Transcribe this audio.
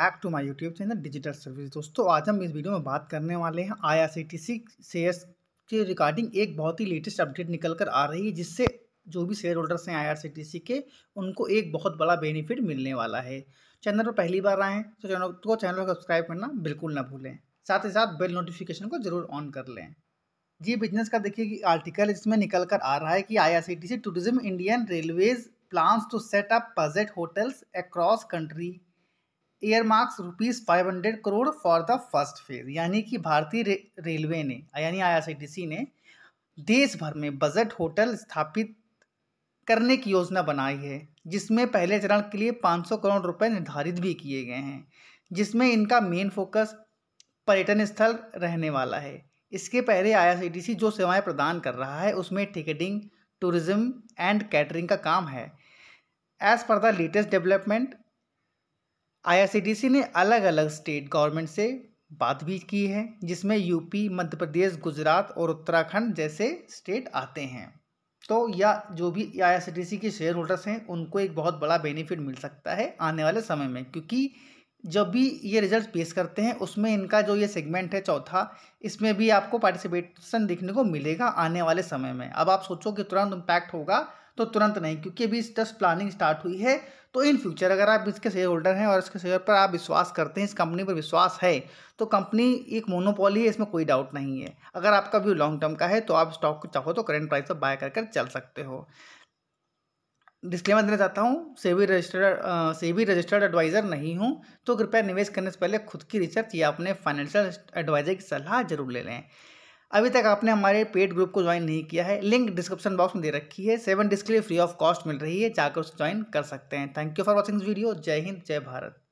back to my YouTube channel digital service दोस्तों आज हम इस वीडियो में बात करने वाले हैं I R C C shares के रिगार्डिंग एक बहुत ही लेटेस्ट अपडेट निकल कर आ रही है जिससे जो भी शेयर होल्डर्स हैं आई आर सी सी के उनको एक बहुत बड़ा बेनिफिट मिलने वाला है चैनल पर पहली बार आए हैं तो चैनल को चैनल को सब्सक्राइब करना बिल्कुल ना भूलें साथ ही साथ बेल नोटिफिकेशन को जरूर ऑन कर लें जी बिजनेस का देखिए कि आर्टिकल इसमें निकल कर आ रहा है कि I R C T C tourism Indian railways plans to set up budget hotels across country earmarks rupees five hundred crore for the first phase यानी कि भारतीय रे, रेलवे ने यानी आईआरसीटीसी ने देश भर में बजट होटल स्थापित करने की योजना बनाई है जिसमें पहले चरण के लिए 500 करोड़ रुपए निर्धारित भी किए गए हैं जिसमें इनका मेन फोकस पर्यटन स्थल रहने वाला है इसके पहले आईआरसीटीसी जो सेवाएं प्रदान कर रहा है उसमें टिकटिंग टूरिज्म एंड कैटरिंग का काम है as per the latest development आई ने अलग अलग स्टेट गवर्नमेंट से बात भी की है जिसमें यूपी मध्य प्रदेश गुजरात और उत्तराखंड जैसे स्टेट आते हैं तो या जो भी आई के शेयर होल्डर्स हैं उनको एक बहुत बड़ा बेनिफिट मिल सकता है आने वाले समय में क्योंकि जब भी ये रिजल्ट पेश करते हैं उसमें इनका जो ये सेगमेंट है चौथा इसमें भी आपको पार्टिसिपेशन देखने को मिलेगा आने वाले समय में अब आप सोचो कि तुरंत इम्पैक्ट होगा तो तुरंत नहीं क्योंकि अभी जस्ट प्लानिंग स्टार्ट हुई है तो इन फ्यूचर अगर आप इसके शेयर होल्डर हैं और इसके शेयर पर आप विश्वास करते हैं इस कंपनी पर विश्वास है तो कंपनी एक मोनोपॉली है इसमें कोई डाउट नहीं है अगर आपका व्यू लॉन्ग टर्म का है तो आप स्टॉक को चाहो तो करेंट प्राइस पर बाय कर कर चल सकते हो डिस्क्लेमर देना चाहता हूँ SEBI registered SEBI registered adviser नहीं हूँ तो कृपया निवेश करने से पहले खुद की रिसर्च या अपने फाइनेंशियल एडवाइज़र की सलाह जरूर ले लें अभी तक आपने हमारे पेड ग्रुप को ज्वाइन नहीं किया है लिंक डिस्क्रिप्शन बॉक्स में दे रखी है सेवन डिस्क फ्री ऑफ कॉस्ट मिल रही है जाकर उसे ज्वाइन कर सकते हैं thank you for watching video जय हिंद जय भारत